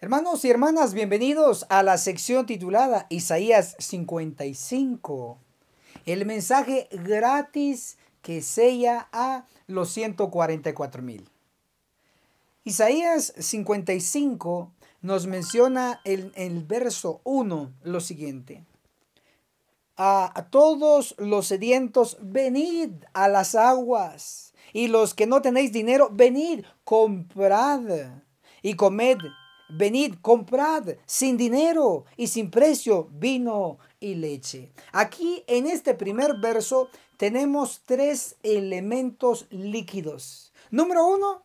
Hermanos y hermanas, bienvenidos a la sección titulada Isaías 55, el mensaje gratis que sella a los 144 mil. Isaías 55 nos menciona en el, el verso 1 lo siguiente. A todos los sedientos, venid a las aguas. Y los que no tenéis dinero, venid, comprad y comed venid, comprad sin dinero y sin precio vino y leche. Aquí en este primer verso tenemos tres elementos líquidos. Número uno,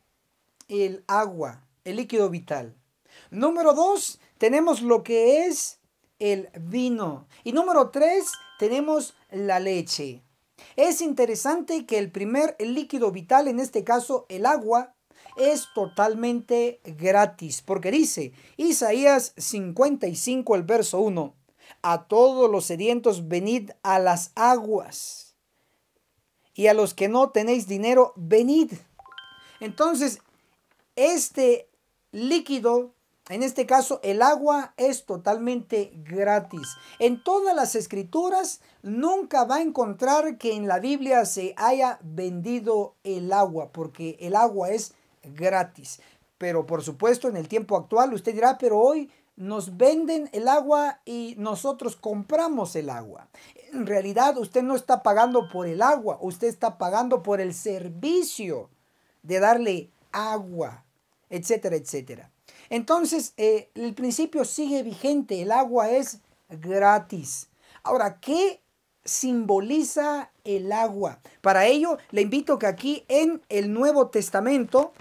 el agua, el líquido vital. Número dos, tenemos lo que es el vino. Y número tres, tenemos la leche. Es interesante que el primer líquido vital, en este caso el agua, es totalmente gratis, porque dice Isaías 55, el verso 1, a todos los sedientos venid a las aguas, y a los que no tenéis dinero, venid. Entonces, este líquido, en este caso el agua, es totalmente gratis. En todas las escrituras nunca va a encontrar que en la Biblia se haya vendido el agua, porque el agua es gratis. Pero por supuesto, en el tiempo actual, usted dirá, pero hoy nos venden el agua y nosotros compramos el agua. En realidad, usted no está pagando por el agua, usted está pagando por el servicio de darle agua, etcétera, etcétera. Entonces, eh, el principio sigue vigente, el agua es gratis. Ahora, ¿qué simboliza el agua? Para ello, le invito que aquí en el Nuevo Testamento,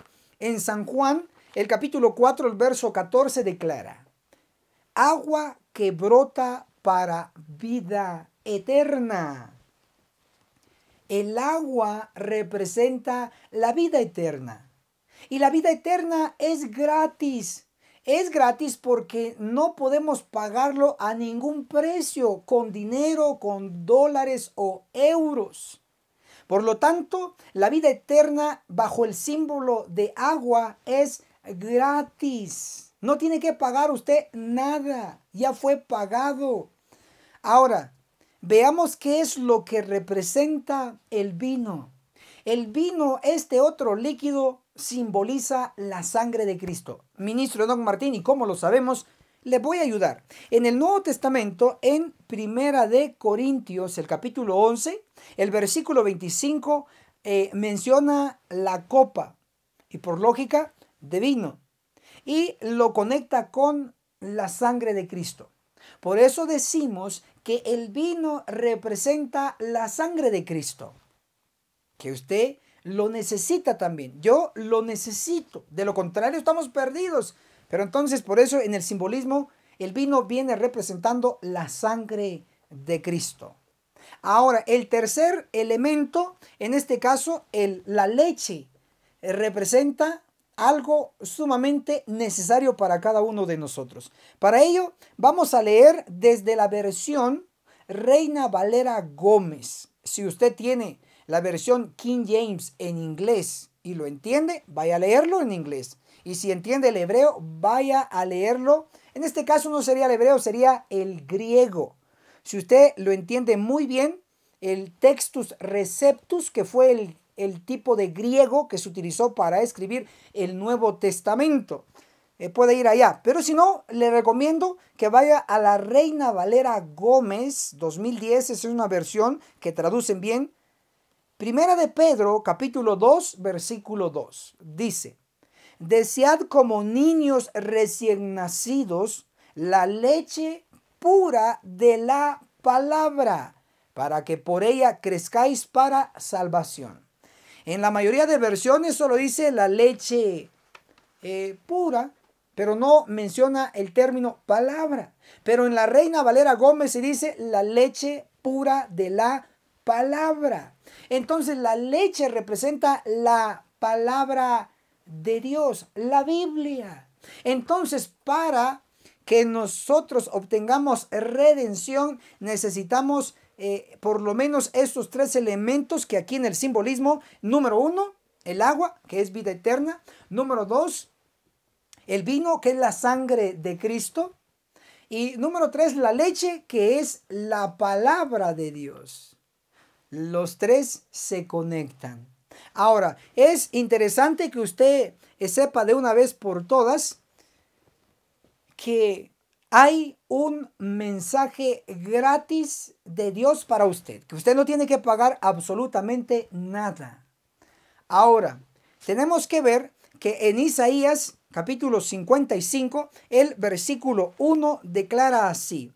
en San Juan, el capítulo 4, el verso 14 declara, agua que brota para vida eterna. El agua representa la vida eterna. Y la vida eterna es gratis. Es gratis porque no podemos pagarlo a ningún precio, con dinero, con dólares o euros. Por lo tanto, la vida eterna bajo el símbolo de agua es gratis. No tiene que pagar usted nada. Ya fue pagado. Ahora, veamos qué es lo que representa el vino. El vino, este otro líquido, simboliza la sangre de Cristo. Ministro Don Martín, ¿y cómo lo sabemos? le voy a ayudar. En el Nuevo Testamento, en Primera de Corintios, el capítulo 11, el versículo 25 eh, menciona la copa y por lógica de vino y lo conecta con la sangre de Cristo. Por eso decimos que el vino representa la sangre de Cristo, que usted lo necesita también. Yo lo necesito. De lo contrario, estamos perdidos. Pero entonces por eso en el simbolismo el vino viene representando la sangre de Cristo. Ahora, el tercer elemento, en este caso la leche, eh, representa algo sumamente necesario para cada uno de nosotros. Para ello, vamos a leer desde la versión Reina Valera Gómez. Si usted tiene la versión King James en inglés y lo entiende, vaya a leerlo en inglés. Y si entiende el hebreo, vaya a leerlo. En este caso no sería el hebreo, sería el griego. Si usted lo entiende muy bien, el textus receptus, que fue el, tipo de griego que se utilizó para escribir el Nuevo Testamento. Eh, puede ir allá. Pero si no, le recomiendo que vaya a la Reina Valera Gómez 2010. Esa es una versión que traducen bien. Primera de Pedro, capítulo 2, versículo 2. Dice, Desead como niños recién nacidos la leche pura de la palabra, para que por ella crezcáis para salvación. En la mayoría de versiones solo dice la leche eh, pura, pero no menciona el término palabra. Pero en la Reina Valera Gómez se dice la leche pura de la palabra. Entonces la leche representa la palabra de Dios, la Biblia. Entonces, para que nosotros obtengamos redención, necesitamos eh, por lo menos estos tres elementos que aquí en el simbolismo, número uno, el agua, que es vida eterna, número dos, el vino, que es la sangre de Cristo, y número tres, la leche, que es la palabra de Dios. Los tres se conectan. Ahora, es interesante que usted eh, sepa de una vez por todas que hay un mensaje gratis de Dios para usted, que usted no tiene que pagar absolutamente nada. Ahora, tenemos que ver que en Isaías capítulo 55, el versículo 1 declara así,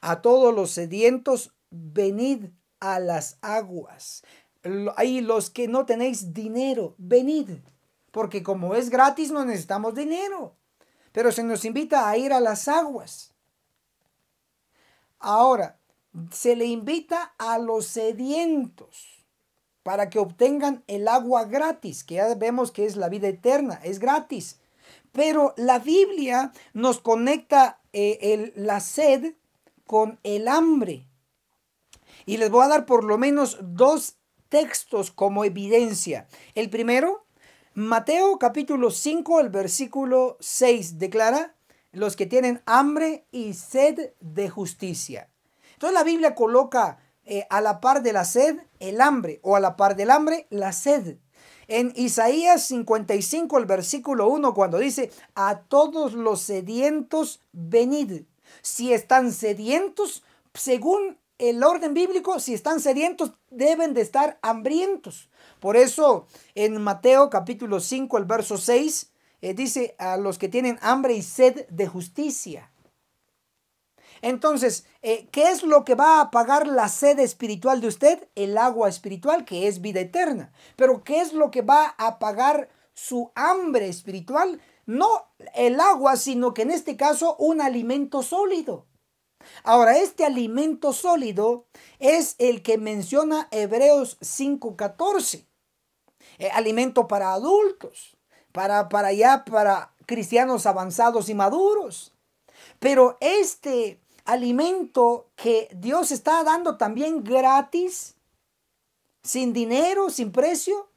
a todos los sedientos, venid a las aguas ahí los que no tenéis dinero, venid, porque como es gratis no necesitamos dinero, pero se nos invita a ir a las aguas. Ahora, se le invita a los sedientos para que obtengan el agua gratis, que ya vemos que es la vida eterna, es gratis. Pero la Biblia nos conecta eh, la sed con el hambre. Y les voy a dar por lo menos dos textos como evidencia. El primero, Mateo capítulo 5, el versículo 6 declara, los que tienen hambre y sed de justicia. Entonces la Biblia coloca eh, a la par de la sed el hambre o a la par del hambre la sed. En Isaías 55, el versículo 1, cuando dice, a todos los sedientos venid. Si están sedientos, según el orden bíblico, si están sedientos, deben de estar hambrientos. Por eso en Mateo capítulo 5, el verso 6, eh, dice a los que tienen hambre y sed de justicia. Entonces, eh, ¿qué es lo que va a apagar la sed espiritual de usted? El agua espiritual, que es vida eterna. Pero ¿qué es lo que va a apagar su hambre espiritual? No el agua, sino que en este caso un alimento sólido. Ahora, este alimento sólido es el que menciona Hebreos 5.14. Eh, alimento para adultos, para, para para cristianos avanzados y maduros. Pero este alimento que Dios está dando también gratis, sin dinero, sin precio,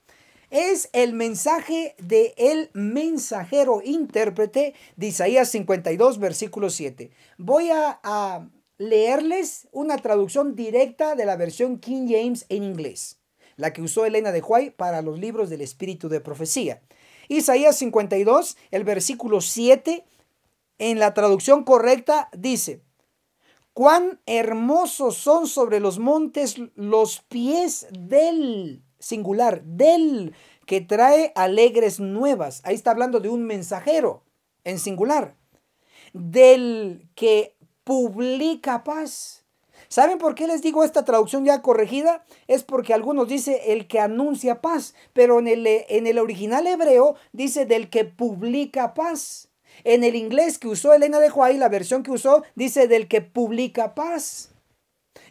es el mensaje de el mensajero intérprete de Isaías 52, versículo 7. Voy a, leerles una traducción directa de la versión King James en inglés, la que usó Elena de Huay para los libros del espíritu de profecía. Isaías 52, el versículo 7, en la traducción correcta dice, cuán hermosos son sobre los montes los pies del singular, del que trae alegres nuevas. Ahí está hablando de un mensajero en singular, del que publica paz. ¿Saben por qué les digo esta traducción ya corregida? Es porque algunos dice el que anuncia paz, pero en el, en el original hebreo dice del que publica paz. En el inglés que usó Elena de Huay, la versión que usó, dice del que publica paz.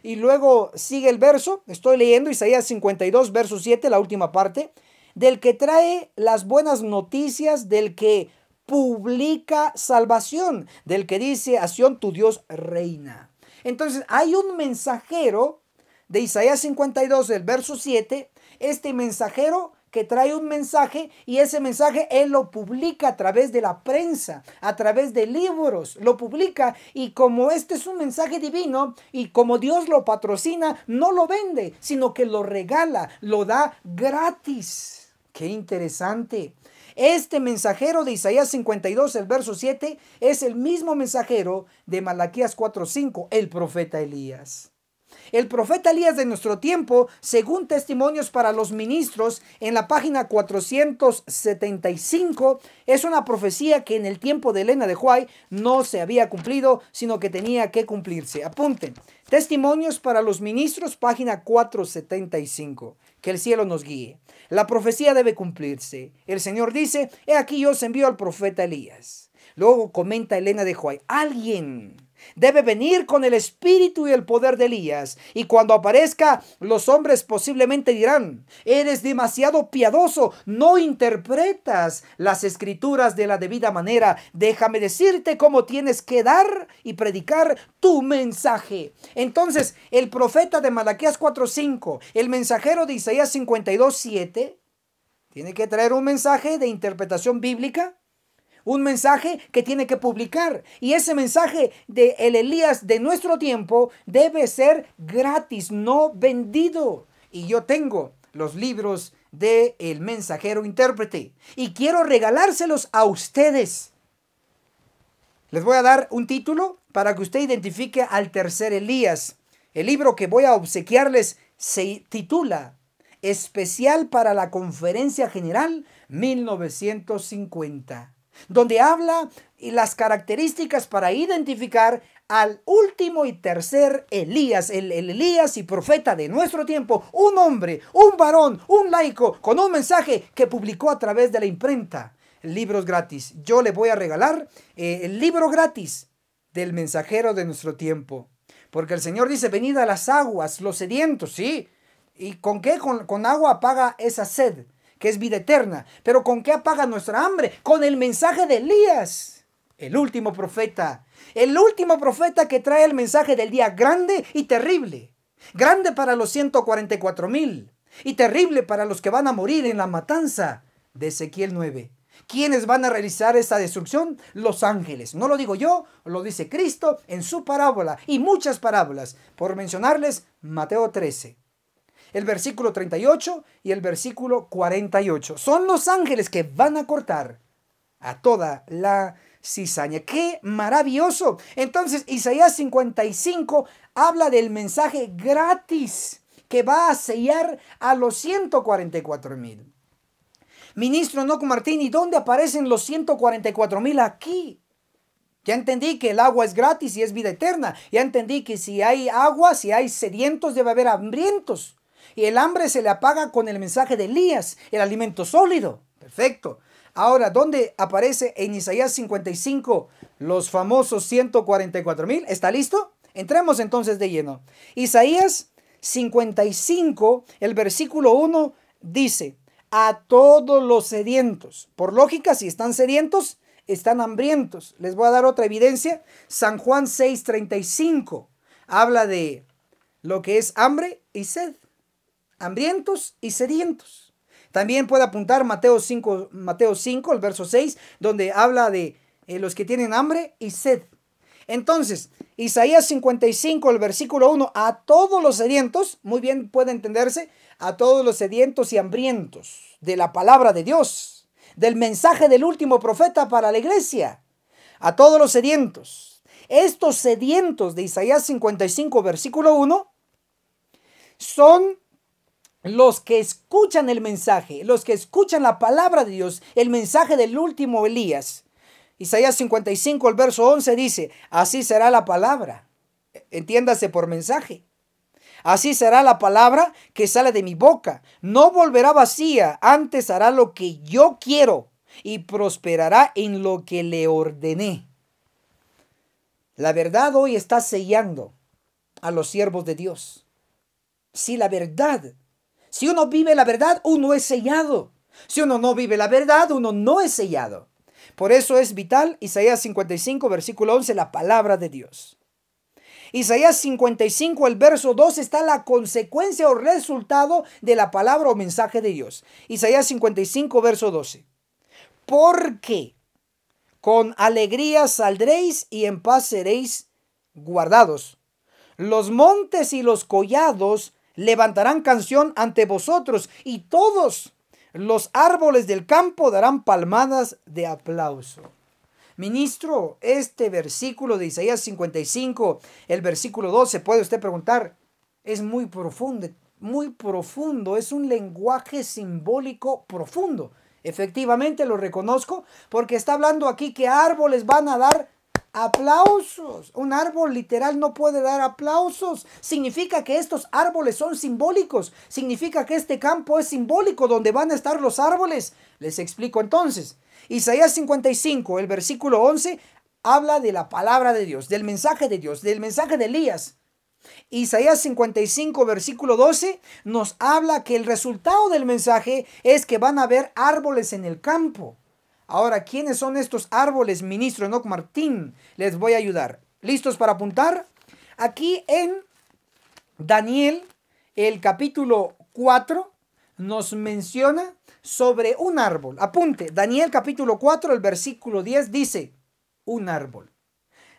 Y luego sigue el verso, estoy leyendo Isaías 52, verso 7, la última parte, del que trae las buenas noticias, del que publica salvación, del que dice, a tu Dios reina. Entonces hay un mensajero de Isaías 52, del verso 7, este mensajero que trae un mensaje y ese mensaje él lo publica a través de la prensa, a través de libros, lo publica y como este es un mensaje divino y como Dios lo patrocina, no lo vende, sino que lo regala, lo da gratis. Qué interesante. Este mensajero de Isaías 52, el verso 7, es el mismo mensajero de Malaquías 4:5, el profeta Elías. El profeta Elías de nuestro tiempo, según testimonios para los ministros, en la página 475, es una profecía que en el tiempo de Elena de Huay no se había cumplido, sino que tenía que cumplirse. Apunten, testimonios para los ministros, página 475. Que el cielo nos guíe. La profecía debe cumplirse. El Señor dice, he aquí yo os envío al profeta Elías. Luego comenta Elena de Huay, alguien Debe venir con el espíritu y el poder de Elías. Y cuando aparezca, los hombres posiblemente dirán, eres demasiado piadoso, no interpretas las escrituras de la debida manera. Déjame decirte cómo tienes que dar y predicar tu mensaje. Entonces, el profeta de Malaquías 4.5, el mensajero de Isaías 52.7, tiene que traer un mensaje de interpretación bíblica un mensaje que tiene que publicar. Y ese mensaje de el Elías de nuestro tiempo debe ser gratis, no vendido. Y yo tengo los libros de El Mensajero Intérprete y quiero regalárselos a ustedes. Les voy a dar un título para que usted identifique al tercer Elías. El libro que voy a obsequiarles se titula Especial para la Conferencia General 1950 donde habla las características para identificar al último y tercer Elías, el, Elías y profeta de nuestro tiempo, un hombre, un varón, un laico, con un mensaje que publicó a través de la imprenta. Libros gratis. Yo le voy a regalar eh, el libro gratis del mensajero de nuestro tiempo. Porque el Señor dice, venid a las aguas, los sedientos, sí. ¿Y con qué? Con, con agua apaga esa sed que es vida eterna. Pero ¿con qué apaga nuestra hambre? Con el mensaje de Elías, el último profeta. El último profeta que trae el mensaje del día grande y terrible. Grande para los 144 mil y terrible para los que van a morir en la matanza de Ezequiel 9. ¿Quiénes van a realizar esta destrucción? Los ángeles. No lo digo yo, lo dice Cristo en su parábola y muchas parábolas. Por mencionarles Mateo 13, el versículo 38 y el versículo 48. Son los ángeles que van a cortar a toda la cizaña. ¡Qué maravilloso! Entonces, Isaías 55 habla del mensaje gratis que va a sellar a los 144 mil. Ministro Noco ¿y ¿dónde aparecen los 144 mil aquí? Ya entendí que el agua es gratis y es vida eterna. Ya entendí que si hay agua, si hay sedientos, debe haber hambrientos. Y el hambre se le apaga con el mensaje de Elías, el alimento sólido. Perfecto. Ahora, ¿dónde aparece en Isaías 55 los famosos 144 mil? ¿Está listo? Entremos entonces de lleno. Isaías 55, el versículo 1 dice, a todos los sedientos. Por lógica, si están sedientos, están hambrientos. Les voy a dar otra evidencia. San Juan 6:35 habla de lo que es hambre y sed hambrientos y sedientos. También puede apuntar Mateo 5, Mateo 5, el verso 6, donde habla de eh, los que tienen hambre y sed. Entonces, Isaías 55, el versículo 1, a todos los sedientos, muy bien puede entenderse, a todos los sedientos y hambrientos de la palabra de Dios, del mensaje del último profeta para la iglesia, a todos los sedientos. Estos sedientos de Isaías 55, versículo 1, son los que escuchan el mensaje, los que escuchan la palabra de Dios, el mensaje del último Elías. Isaías 55, el verso 11 dice, así será la palabra, entiéndase por mensaje. Así será la palabra que sale de mi boca. No volverá vacía, antes hará lo que yo quiero y prosperará en lo que le ordené. La verdad hoy está sellando a los siervos de Dios. Si la verdad si uno vive la verdad, uno es sellado. Si uno no vive la verdad, uno no es sellado. Por eso es vital Isaías 55, versículo 11, la palabra de Dios. Isaías 55, el verso 12, está la consecuencia o resultado de la palabra o mensaje de Dios. Isaías 55, verso 12. Porque con alegría saldréis y en paz seréis guardados. Los montes y los collados levantarán canción ante vosotros y todos los árboles del campo darán palmadas de aplauso. Ministro, este versículo de Isaías 55, el versículo 12, puede usted preguntar, es muy profundo, muy profundo, es un lenguaje simbólico profundo. Efectivamente lo reconozco porque está hablando aquí que árboles van a dar aplausos. Un árbol literal no puede dar aplausos. Significa que estos árboles son simbólicos. Significa que este campo es simbólico donde van a estar los árboles. Les explico entonces. Isaías 55, el versículo 11, habla de la palabra de Dios, del mensaje de Dios, del mensaje de Elías. Isaías 55, versículo 12, nos habla que el resultado del mensaje es que van a haber árboles en el campo. Ahora, ¿quiénes son estos árboles, ministro Enoch Martín? Les voy a ayudar. ¿Listos para apuntar? Aquí en Daniel, el capítulo 4, nos menciona sobre un árbol. Apunte, Daniel capítulo 4, el versículo 10 dice, un árbol.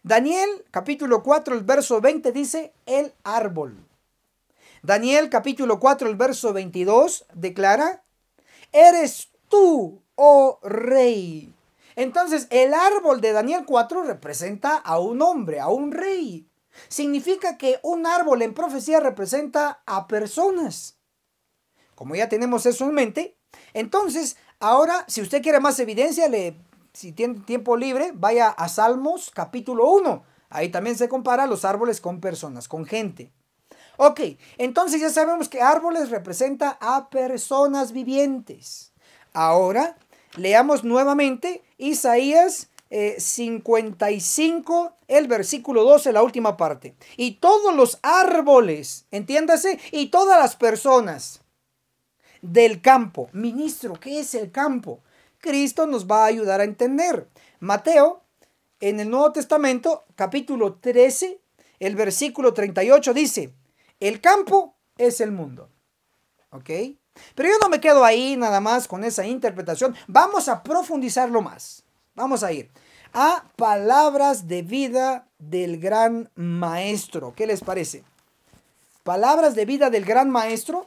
Daniel capítulo 4, el verso 20 dice, el árbol. Daniel capítulo 4, el verso 22 declara, eres tú, oh rey. Entonces, el árbol de Daniel 4 representa a un hombre, a un rey. Significa que un árbol en profecía representa a personas. Como ya tenemos eso en mente, entonces, ahora, si usted quiere más evidencia, le, si tiene tiempo libre, vaya a Salmos capítulo 1. Ahí también se compara los árboles con personas, con gente. Ok, entonces ya sabemos que árboles representa a personas vivientes. Ahora, Leamos nuevamente Isaías 55, eh, el versículo 12, la última parte. Y todos los árboles, entiéndase, y todas las personas del campo. Ministro, ¿qué es el campo? Cristo nos va a ayudar a entender. Mateo, en el Nuevo Testamento, capítulo 13, el versículo 38 dice, el campo es el mundo. ¿Ok? Pero yo no me quedo ahí nada más con esa interpretación. Vamos a profundizarlo más. Vamos a ir a palabras de vida del gran maestro. ¿Qué les parece? Palabras de vida del gran maestro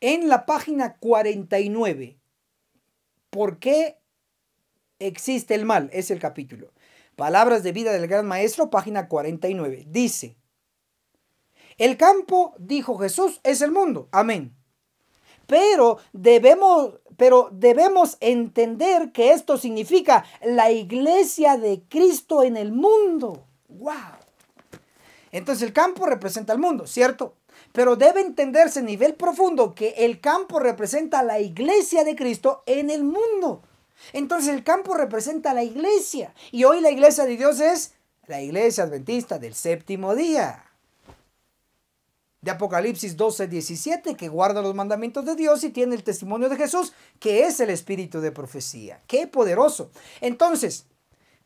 en la página 49. ¿Por qué existe el mal? Es el capítulo. Palabras de vida del gran maestro, página 49. Dice, el campo, dijo Jesús, es el mundo. Amén. Pero debemos, pero debemos entender que esto significa la iglesia de Cristo en el mundo. ¡Wow! Entonces el campo representa el mundo, ¿cierto? Pero debe entenderse a nivel profundo que el campo representa la iglesia de Cristo en el mundo. Entonces el campo representa la iglesia. Y hoy la iglesia de Dios es la iglesia adventista del séptimo día de Apocalipsis 12, 17, que guarda los mandamientos de Dios y tiene el testimonio de Jesús, que es el espíritu de profecía. ¡Qué poderoso! Entonces,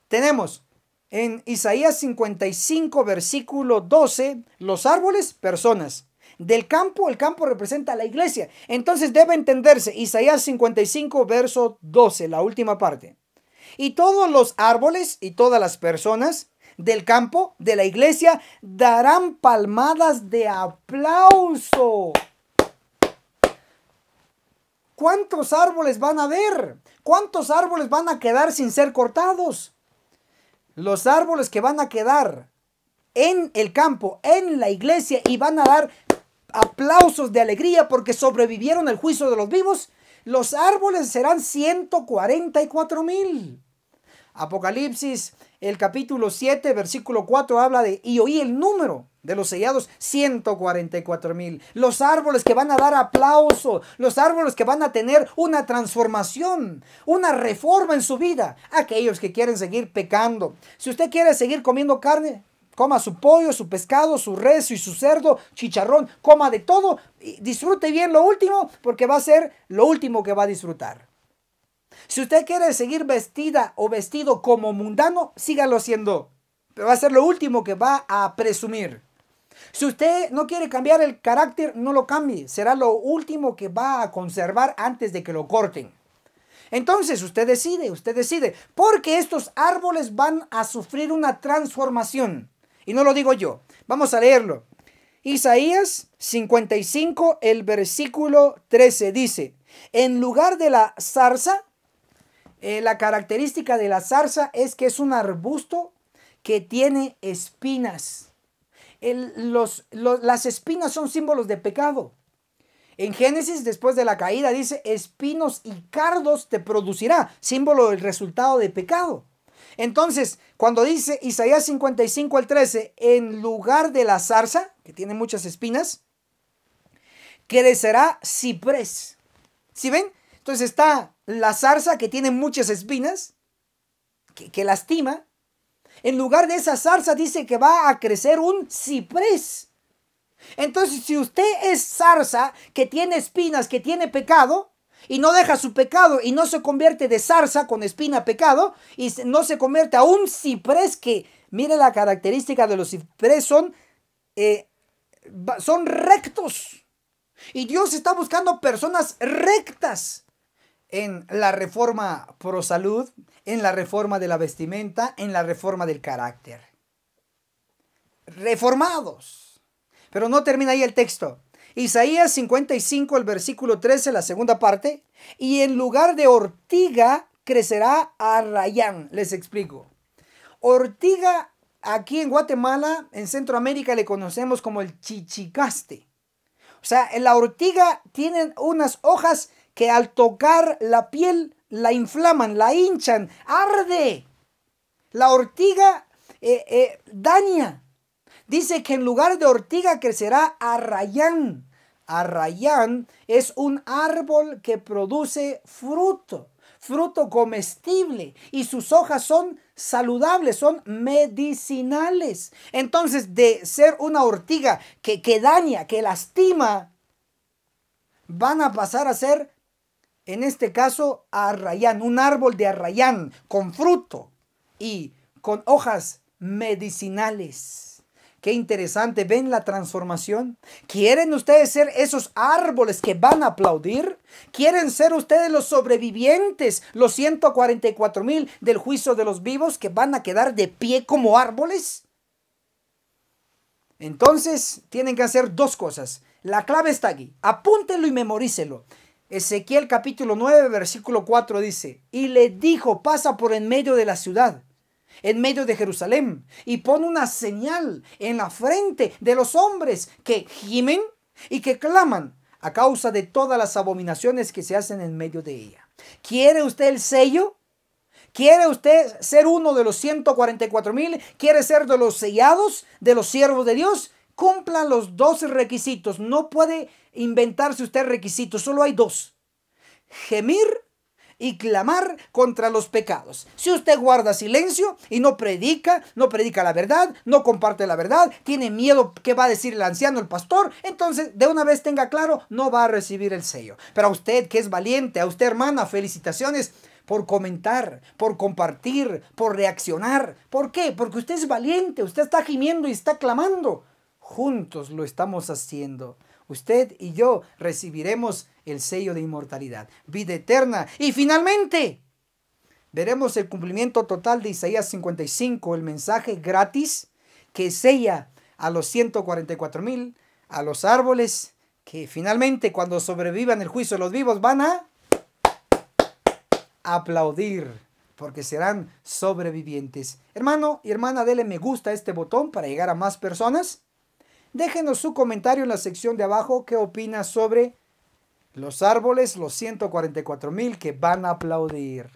tenemos en Isaías 55, versículo 12, los árboles, personas. Del campo, el campo representa a la iglesia. Entonces debe entenderse Isaías 55, verso 12, la última parte. Y todos los árboles y todas las personas del campo, de la iglesia, darán palmadas de aplauso. ¿Cuántos árboles van a ver? ¿Cuántos árboles van a quedar sin ser cortados? Los árboles que van a quedar en el campo, en la iglesia, y van a dar aplausos de alegría porque sobrevivieron el juicio de los vivos, los árboles serán 144 mil. Apocalipsis el capítulo 7, versículo 4 habla de, y oí el número de los sellados, 144 mil. Los árboles que van a dar aplauso, los árboles que van a tener una transformación, una reforma en su vida. Aquellos que quieren seguir pecando. Si usted quiere seguir comiendo carne, coma su pollo, su pescado, su rezo y su cerdo, chicharrón, coma de todo. Y disfrute bien lo último porque va a ser lo último que va a disfrutar. Si usted quiere seguir vestida o vestido como mundano, sígalo siendo. Pero va a ser lo último que va a presumir. Si usted no quiere cambiar el carácter, no lo cambie. Será lo último que va a conservar antes de que lo corten. Entonces usted decide, usted decide. Porque estos árboles van a sufrir una transformación. Y no lo digo yo. Vamos a leerlo. Isaías 55, el versículo 13 dice, en lugar de la zarza eh, la característica de la zarza es que es un arbusto que tiene espinas. las espinas son símbolos de pecado. En Génesis, después de la caída, dice, espinos y cardos te producirá, símbolo del resultado de pecado. Entonces, cuando dice Isaías 55 al 13, en lugar de la zarza, que tiene muchas espinas, crecerá ciprés. ¿Sí ven? Entonces está la zarza que tiene muchas espinas, que, lastima, en lugar de esa zarza dice que va a crecer un ciprés. Entonces, si usted es zarza que tiene espinas, que tiene pecado, y no deja su pecado y no se convierte de zarza con espina pecado, y no se convierte a un ciprés que, mire la característica de los ciprés, son, eh, son rectos. Y Dios está buscando personas rectas en la reforma pro salud, en la reforma de la vestimenta, en la reforma del carácter. Reformados. Pero no termina ahí el texto. Isaías 55, el versículo 13, la segunda parte. Y en lugar de ortiga crecerá arrayán. Les explico. Ortiga aquí en Guatemala, en Centroamérica, le conocemos como el chichicaste. O sea, en la ortiga tienen unas hojas que al tocar la piel la inflaman, la hinchan, arde. La ortiga eh, eh, daña. Dice que en lugar de ortiga crecerá arrayán. Arrayán es un árbol que produce fruto, fruto comestible, y sus hojas son saludables, son medicinales. Entonces, de ser una ortiga que, que daña, que lastima, van a pasar a ser en este caso arrayán, un árbol de arrayán con fruto y con hojas medicinales. Qué interesante, ven la transformación. ¿Quieren ustedes ser esos árboles que van a aplaudir? ¿Quieren ser ustedes los sobrevivientes, los 144 mil del juicio de los vivos que van a quedar de pie como árboles? Entonces, tienen que hacer dos cosas. La clave está aquí. Apúntenlo y memorícelo. Ezequiel capítulo 9, versículo 4 dice, y le dijo, pasa por en medio de la ciudad, en medio de Jerusalén, y pon una señal en la frente de los hombres que gimen y que claman a causa de todas las abominaciones que se hacen en medio de ella. ¿Quiere usted el sello? ¿Quiere usted ser uno de los 144 mil? ¿Quiere ser de los sellados, de los siervos de Dios? cumpla los dos requisitos. No puede inventarse usted requisitos, solo hay dos. Gemir y clamar contra los pecados. Si usted guarda silencio y no predica, no predica la verdad, no comparte la verdad, tiene miedo qué va a decir el anciano, el pastor, entonces de una vez tenga claro, no va a recibir el sello. Pero a usted que es valiente, a usted hermana, felicitaciones por comentar, por compartir, por reaccionar. ¿Por qué? Porque usted es valiente, usted está gimiendo y está clamando. Juntos lo estamos haciendo. Usted y yo recibiremos el sello de inmortalidad, vida eterna. Y finalmente, veremos el cumplimiento total de Isaías 55, el mensaje gratis que sella a los 144 mil, a los árboles, que finalmente cuando sobrevivan el juicio de los vivos van a aplaudir, porque serán sobrevivientes. Hermano y hermana, dele me gusta a este botón para llegar a más personas. Déjenos su comentario en la sección de abajo qué opina sobre los árboles, los 144 mil que van a aplaudir.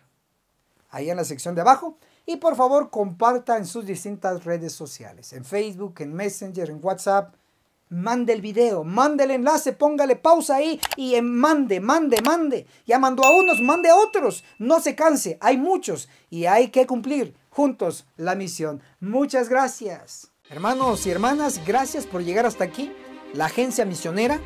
Ahí en la sección de abajo. Y por favor comparta en sus distintas redes sociales, en Facebook, en Messenger, en WhatsApp. Mande el video, mande el enlace, póngale pausa ahí y mande, mande, mande. Ya mandó a unos, mande a otros. No se canse, hay muchos y hay que cumplir juntos la misión. Muchas gracias. Hermanos y hermanas, gracias por llegar hasta aquí. La agencia misionera,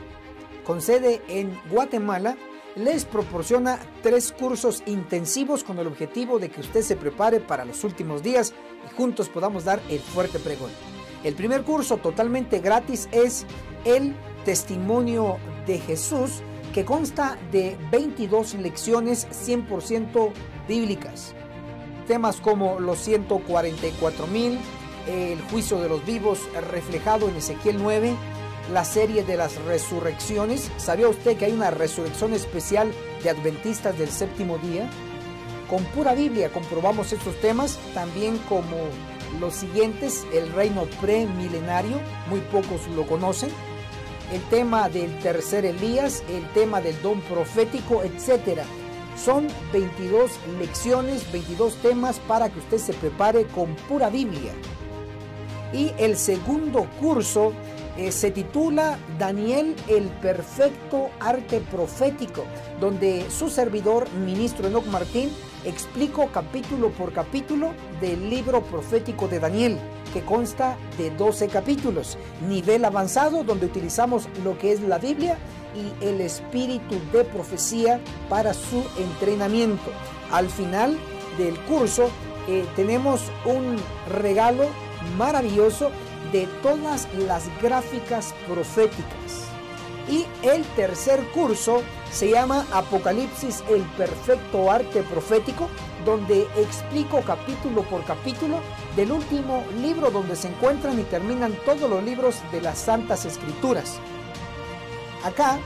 con sede en Guatemala, les proporciona tres cursos intensivos con el objetivo de que usted se prepare para los últimos días y juntos podamos dar el fuerte pregón. El primer curso totalmente gratis es El Testimonio de Jesús, que consta de 22 lecciones 100% bíblicas. Temas como los 144 mil el juicio de los vivos reflejado en Ezequiel 9, la serie de las resurrecciones. ¿Sabía usted que hay una resurrección especial de adventistas del séptimo día? Con pura Biblia comprobamos estos temas, también como los siguientes, el reino premilenario, muy pocos lo conocen, el tema del tercer Elías, el tema del don profético, etc. Son 22 lecciones, 22 temas para que usted se prepare con pura Biblia y el segundo curso eh, se titula Daniel el Perfecto Arte Profético, donde su servidor, ministro Enoch Martín, explico capítulo por capítulo del libro profético de Daniel, que consta de 12 capítulos, nivel avanzado donde utilizamos lo que es la Biblia y el espíritu de profecía para su entrenamiento. Al final del curso eh, tenemos un regalo maravilloso de todas las gráficas proféticas. Y el tercer curso se llama Apocalipsis, el perfecto arte profético, donde explico capítulo por capítulo del último libro donde se encuentran y terminan todos los libros de las Santas Escrituras. Acá,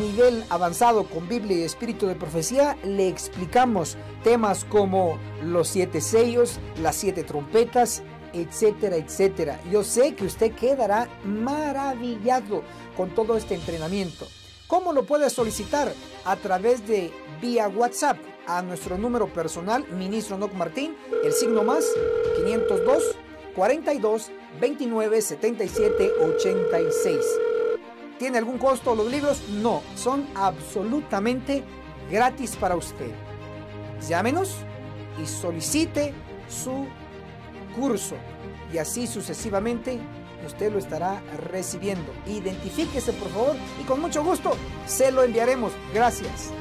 nivel avanzado con Biblia y Espíritu de Profecía, le explicamos temas como los siete sellos, las siete trompetas, etcétera, etcétera. Yo sé que usted quedará maravillado con todo este entrenamiento. ¿Cómo lo puede solicitar? A través de vía WhatsApp a nuestro número personal, ministro Noc Martín, el signo más 502 42 29 77 86. ¿Tiene algún costo los libros? No, son absolutamente gratis para usted. Llámenos y solicite su curso y así sucesivamente usted lo estará recibiendo. Identifíquese por favor y con mucho gusto se lo enviaremos. Gracias.